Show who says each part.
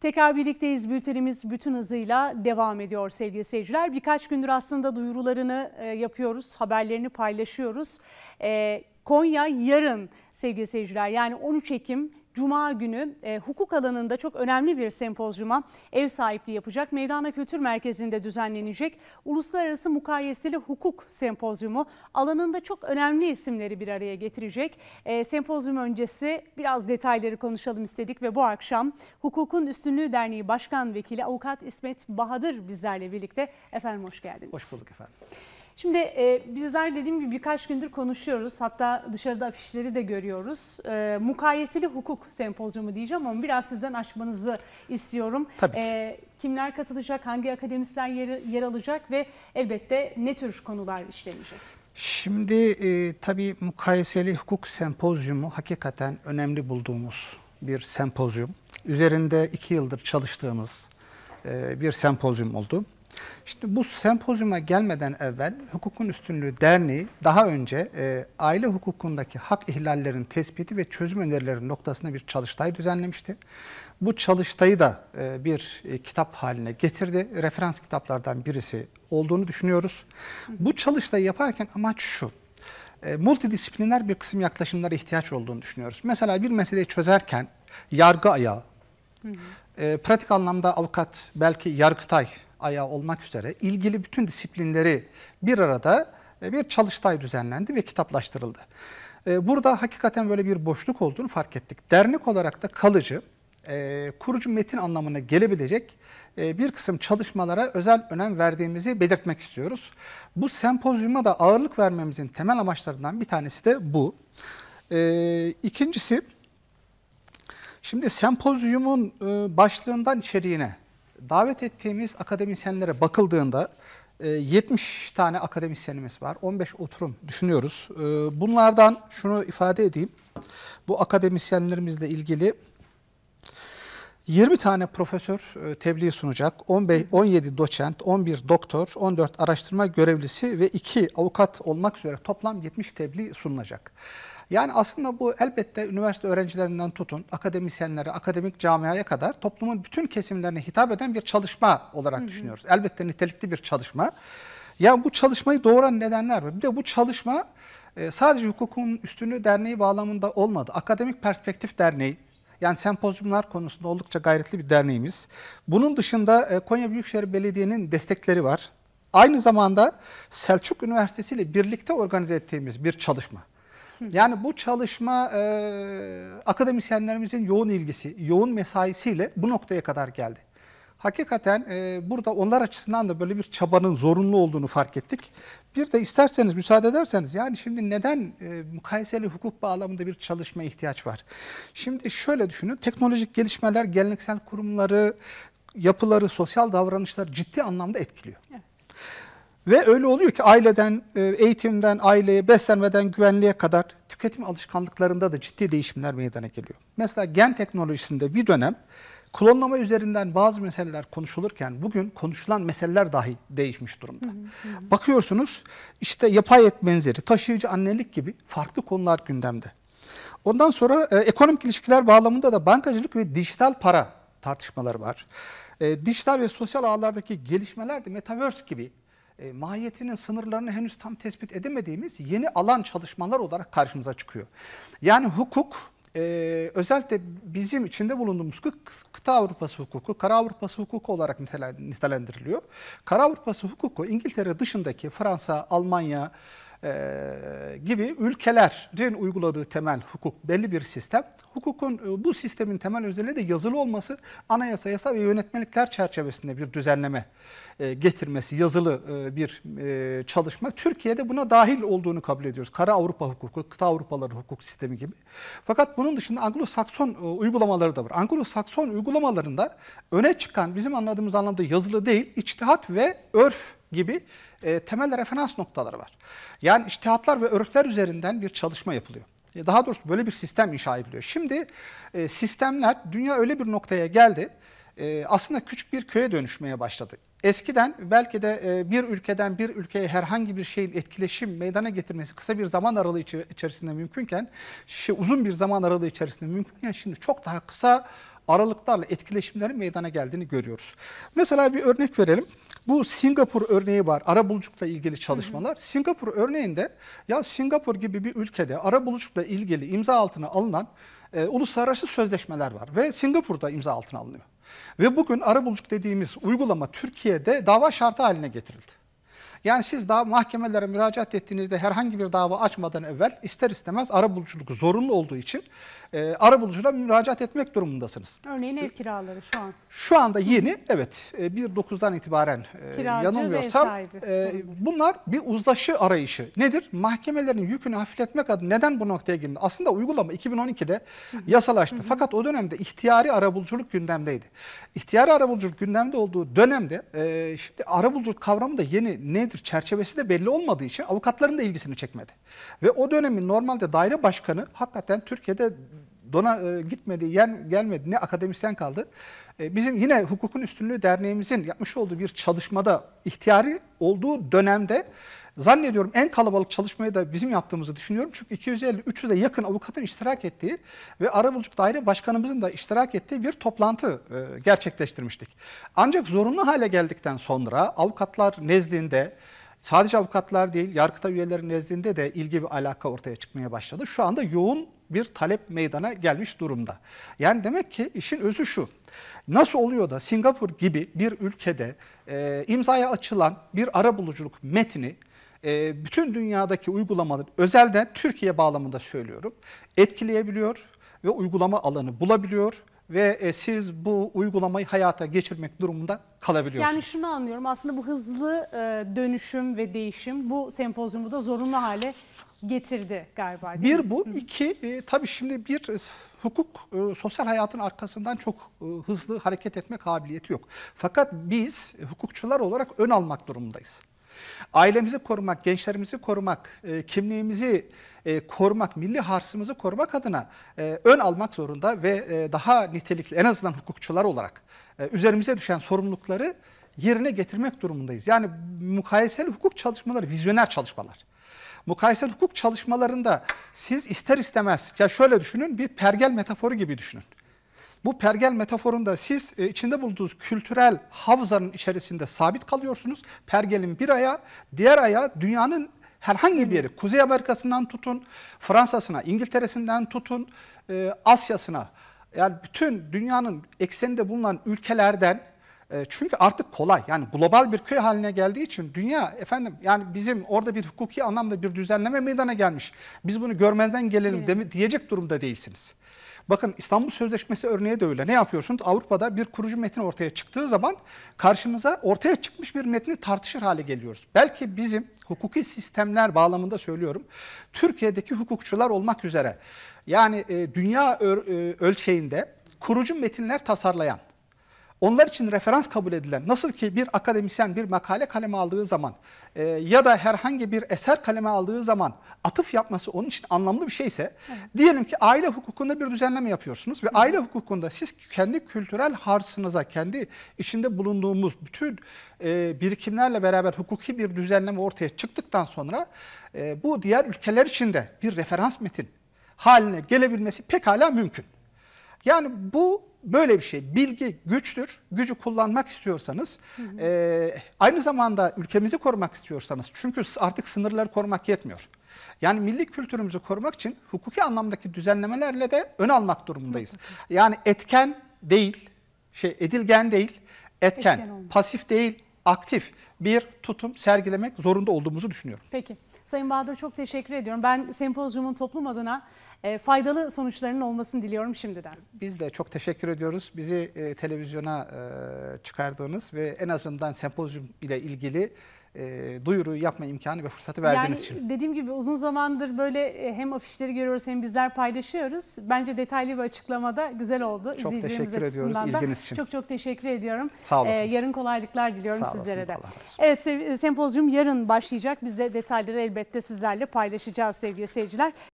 Speaker 1: Tekrar birlikteyiz. Bültenimiz bütün hızıyla devam ediyor sevgili seyirciler. Birkaç gündür aslında duyurularını e, yapıyoruz, haberlerini paylaşıyoruz. E, Konya yarın sevgili seyirciler yani 13 Ekim Cuma günü e, hukuk alanında çok önemli bir sempozyuma ev sahipliği yapacak. Mevlana Kültür Merkezi'nde düzenlenecek Uluslararası Mukayeseli Hukuk Sempozyumu alanında çok önemli isimleri bir araya getirecek. E, sempozyum öncesi biraz detayları konuşalım istedik ve bu akşam Hukukun Üstünlüğü Derneği Başkan Vekili Avukat İsmet Bahadır bizlerle birlikte. Efendim hoş geldiniz. Hoş bulduk efendim. Şimdi e, bizler dediğim gibi birkaç gündür konuşuyoruz. Hatta dışarıda afişleri de görüyoruz. E, mukayeseli hukuk sempozyumu diyeceğim ama biraz sizden açmanızı istiyorum. Tabii ki. E, kimler katılacak, hangi akademisyen yer, yer alacak ve elbette ne tür konular işlenecek?
Speaker 2: Şimdi e, tabii mukayeseli hukuk sempozyumu hakikaten önemli bulduğumuz bir sempozyum. Üzerinde iki yıldır çalıştığımız e, bir sempozyum oldu. Şimdi bu sempozyuma gelmeden evvel Hukukun Üstünlüğü Derneği daha önce e, aile hukukundaki hak ihlallerinin tespiti ve çözüm önerileri noktasında bir çalıştay düzenlemişti. Bu çalıştayı da e, bir e, kitap haline getirdi. Referans kitaplardan birisi olduğunu düşünüyoruz. Bu çalıştayı yaparken amaç şu e, multidisipliner bir kısım yaklaşımlara ihtiyaç olduğunu düşünüyoruz. Mesela bir meseleyi çözerken yargı ayağı, e, pratik anlamda avukat belki yargıtay ayağı olmak üzere ilgili bütün disiplinleri bir arada e, bir çalıştay düzenlendi ve kitaplaştırıldı. E, burada hakikaten böyle bir boşluk olduğunu fark ettik. Dernek olarak da kalıcı, e, kurucu metin anlamına gelebilecek e, bir kısım çalışmalara özel önem verdiğimizi belirtmek istiyoruz. Bu sempozyuma da ağırlık vermemizin temel amaçlarından bir tanesi de bu. E, ikincisi Şimdi sempozyumun e, başlığından içeriğine davet ettiğimiz akademisyenlere bakıldığında 70 e, tane akademisyenimiz var. 15 oturum düşünüyoruz. E, bunlardan şunu ifade edeyim. Bu akademisyenlerimizle ilgili 20 tane profesör e, tebliğ sunacak, 15, 17 doçent, 11 doktor, 14 araştırma görevlisi ve 2 avukat olmak üzere toplam 70 tebliğ sunulacak. Yani aslında bu elbette üniversite öğrencilerinden tutun, akademisyenlere, akademik camiaya kadar toplumun bütün kesimlerine hitap eden bir çalışma olarak hı hı. düşünüyoruz. Elbette nitelikli bir çalışma. Ya bu çalışmayı doğuran nedenler var. Bir de bu çalışma e, sadece hukukun üstünü derneği bağlamında olmadı. Akademik Perspektif Derneği, yani sempozyumlar konusunda oldukça gayretli bir derneğimiz. Bunun dışında e, Konya Büyükşehir Belediye'nin destekleri var. Aynı zamanda Selçuk Üniversitesi ile birlikte organize ettiğimiz bir çalışma. Yani bu çalışma e, akademisyenlerimizin yoğun ilgisi, yoğun mesaisiyle bu noktaya kadar geldi hakikaten e, burada onlar açısından da böyle bir çabanın zorunlu olduğunu fark ettik. Bir de isterseniz müsaade ederseniz yani şimdi neden e, mukayeseli hukuk bağlamında bir çalışma ihtiyaç var? Şimdi şöyle düşünün teknolojik gelişmeler geleneksel kurumları, yapıları, sosyal davranışlar ciddi anlamda etkiliyor. Evet. Ve öyle oluyor ki aileden, e, eğitimden, aileye, beslenmeden, güvenliğe kadar tüketim alışkanlıklarında da ciddi değişimler meydana geliyor. Mesela gen teknolojisinde bir dönem Klonlama üzerinden bazı meseleler konuşulurken bugün konuşulan meseleler dahi değişmiş durumda. Hı hı. Bakıyorsunuz işte yapay et benzeri, taşıyıcı annelik gibi farklı konular gündemde. Ondan sonra e, ekonomik ilişkiler bağlamında da bankacılık ve dijital para tartışmaları var. E, dijital ve sosyal ağlardaki gelişmeler de metaverse gibi e, mahiyetinin sınırlarını henüz tam tespit edemediğimiz yeni alan çalışmalar olarak karşımıza çıkıyor. Yani hukuk e, özellikle bizim içinde bulunduğumuz hukuk kıta Avrupası hukuku, Kara Avrupası hukuku olarak nitelendiriliyor. Kara Avrupası hukuku İngiltere dışındaki Fransa, Almanya, e, gibi ülkelerin uyguladığı temel hukuk belli bir sistem. Hukukun e, bu sistemin temel özelliği de yazılı olması anayasa, yasa ve yönetmelikler çerçevesinde bir düzenleme e, getirmesi yazılı e, bir e, çalışma. Türkiye'de buna dahil olduğunu kabul ediyoruz. Kara Avrupa hukuku, kıta Avrupaları hukuk sistemi gibi. Fakat bunun dışında Anglo-Sakson e, uygulamaları da var. Anglo-Sakson uygulamalarında öne çıkan bizim anladığımız anlamda yazılı değil, içtihat ve örf gibi e, temel referans noktaları var. Yani iştihatlar ve örfler üzerinden bir çalışma yapılıyor. E, daha doğrusu böyle bir sistem inşa ediliyor. Şimdi e, sistemler, dünya öyle bir noktaya geldi, e, aslında küçük bir köye dönüşmeye başladı. Eskiden belki de e, bir ülkeden bir ülkeye herhangi bir şeyin etkileşim meydana getirmesi kısa bir zaman aralığı içerisinde mümkünken, şey, uzun bir zaman aralığı içerisinde mümkünken şimdi çok daha kısa aralıklarla etkileşimlerin meydana geldiğini görüyoruz. Mesela bir örnek verelim. Bu Singapur örneği var. Ara Arabuluculukla ilgili çalışmalar. Hı hı. Singapur örneğinde ya Singapur gibi bir ülkede ara arabuluculukla ilgili imza altına alınan e, uluslararası sözleşmeler var ve Singapur'da imza altına alınıyor. Ve bugün ara arabuluculuk dediğimiz uygulama Türkiye'de dava şartı haline getirildi. Yani siz daha mahkemelere müracaat ettiğinizde herhangi bir dava açmadan evvel ister istemez arabuluculuk zorunlu olduğu için e, arabulucuna müracaat etmek durumundasınız.
Speaker 1: Örneğin ev kiraları şu an.
Speaker 2: Şu anda yeni evet e, 1.9'dan itibaren e, yanılmıyorsam e, bunlar bir uzlaşı arayışı. Nedir? Mahkemelerin yükünü hafifletmek adına neden bu noktaya girdi? Aslında uygulama 2012'de yasalaştı. Hı hı. Fakat o dönemde ihtiyari arabuluculuk gündemdeydi. İhtiyari arabuluculuk gündemde olduğu dönemde e, şimdi arabuluculuk kavramı da yeni ne nedir çerçevesi de belli olmadığı için avukatların da ilgisini çekmedi. Ve o dönemin normalde daire başkanı hakikaten Türkiye'de dona e, gitmedi, yer gelmedi, ne akademisyen kaldı. E, bizim yine Hukukun Üstünlüğü Derneğimizin yapmış olduğu bir çalışmada ihtiyari olduğu dönemde zannediyorum en kalabalık çalışmayı da bizim yaptığımızı düşünüyorum. Çünkü 250-300'e yakın avukatın iştirak ettiği ve Arabuluculuk Daire Başkanımızın da iştirak ettiği bir toplantı e, gerçekleştirmiştik. Ancak zorunlu hale geldikten sonra avukatlar nezdinde sadece avukatlar değil yargıta üyeleri nezdinde de ilgi bir alaka ortaya çıkmaya başladı. Şu anda yoğun bir talep meydana gelmiş durumda. Yani demek ki işin özü şu. Nasıl oluyor da Singapur gibi bir ülkede e, imzaya açılan bir ara buluculuk metni e, bütün dünyadaki uygulamaları özelden Türkiye bağlamında söylüyorum etkileyebiliyor ve uygulama alanı bulabiliyor ve e, siz bu uygulamayı hayata geçirmek durumunda kalabiliyorsunuz. Yani
Speaker 1: şunu anlıyorum aslında bu hızlı e, dönüşüm ve değişim bu sempozyumu da zorunlu hale getirdi galiba. Bir
Speaker 2: bu. Hı. iki e, tabii şimdi bir e, hukuk e, sosyal hayatın arkasından çok e, hızlı hareket etme kabiliyeti yok. Fakat biz e, hukukçular olarak ön almak durumundayız. Ailemizi korumak, gençlerimizi korumak, e, kimliğimizi e, korumak, milli harsımızı korumak adına e, ön almak zorunda ve e, daha nitelikli en azından hukukçular olarak e, üzerimize düşen sorumlulukları yerine getirmek durumundayız. Yani mukayeseli hukuk çalışmaları, vizyoner çalışmalar. Mukayesel hukuk çalışmalarında siz ister istemez ya şöyle düşünün bir pergel metaforu gibi düşünün. Bu pergel metaforunda siz e, içinde bulduğunuz kültürel havzanın içerisinde sabit kalıyorsunuz. Pergelin bir aya diğer aya dünyanın herhangi bir yeri. Kuzey Amerika'sından tutun, Fransa'sına, İngiltere'sinden tutun, e, Asya'sına. Yani bütün dünyanın ekseninde bulunan ülkelerden ee, çünkü artık kolay. Yani global bir köy haline geldiği için dünya efendim yani bizim orada bir hukuki anlamda bir düzenleme meydana gelmiş. Biz bunu görmezden gelelim evet. diyecek durumda değilsiniz. Bakın İstanbul Sözleşmesi örneği de öyle. Ne yapıyorsunuz? Avrupa'da bir kurucu metin ortaya çıktığı zaman karşımıza ortaya çıkmış bir metni tartışır hale geliyoruz. Belki bizim hukuki sistemler bağlamında söylüyorum. Türkiye'deki hukukçular olmak üzere yani e, dünya e, ölçeğinde kurucu metinler tasarlayan onlar için referans kabul edilen nasıl ki bir akademisyen bir makale kaleme aldığı zaman e, ya da herhangi bir eser kaleme aldığı zaman atıf yapması onun için anlamlı bir şeyse evet. diyelim ki aile hukukunda bir düzenleme yapıyorsunuz ve Hı. aile hukukunda siz kendi kültürel harsınıza kendi içinde bulunduğumuz bütün e, birikimlerle beraber hukuki bir düzenleme ortaya çıktıktan sonra e, bu diğer ülkeler için de bir referans metin haline gelebilmesi pekala mümkün. Yani bu böyle bir şey. Bilgi güçtür. Gücü kullanmak istiyorsanız hı hı. E, aynı zamanda ülkemizi korumak istiyorsanız çünkü artık sınırları korumak yetmiyor. Yani milli kültürümüzü korumak için hukuki anlamdaki düzenlemelerle de ön almak durumundayız. Hı hı. Yani etken değil, şey edilgen değil, etken, etken pasif değil, aktif bir tutum sergilemek zorunda olduğumuzu düşünüyorum.
Speaker 1: Peki. Sayın Bahadır çok teşekkür ediyorum. Ben sempozyumun toplum adına e, faydalı sonuçlarının olmasını diliyorum şimdiden.
Speaker 2: Biz de çok teşekkür ediyoruz. Bizi e, televizyona e, çıkardığınız ve en azından sempozyum ile ilgili e, duyuru yapma imkanı ve fırsatı verdiğiniz yani, için.
Speaker 1: Dediğim gibi uzun zamandır böyle e, hem afişleri görüyoruz hem bizler paylaşıyoruz. Bence detaylı bir açıklama da güzel oldu. Çok teşekkür ediyoruz ilginiz için. Çok çok teşekkür ediyorum. Sağ olasınız. Ee, yarın kolaylıklar diliyorum Sağ sizlere de. Evet sempozyum yarın başlayacak. Biz de detayları elbette sizlerle paylaşacağız sevgili seyirciler.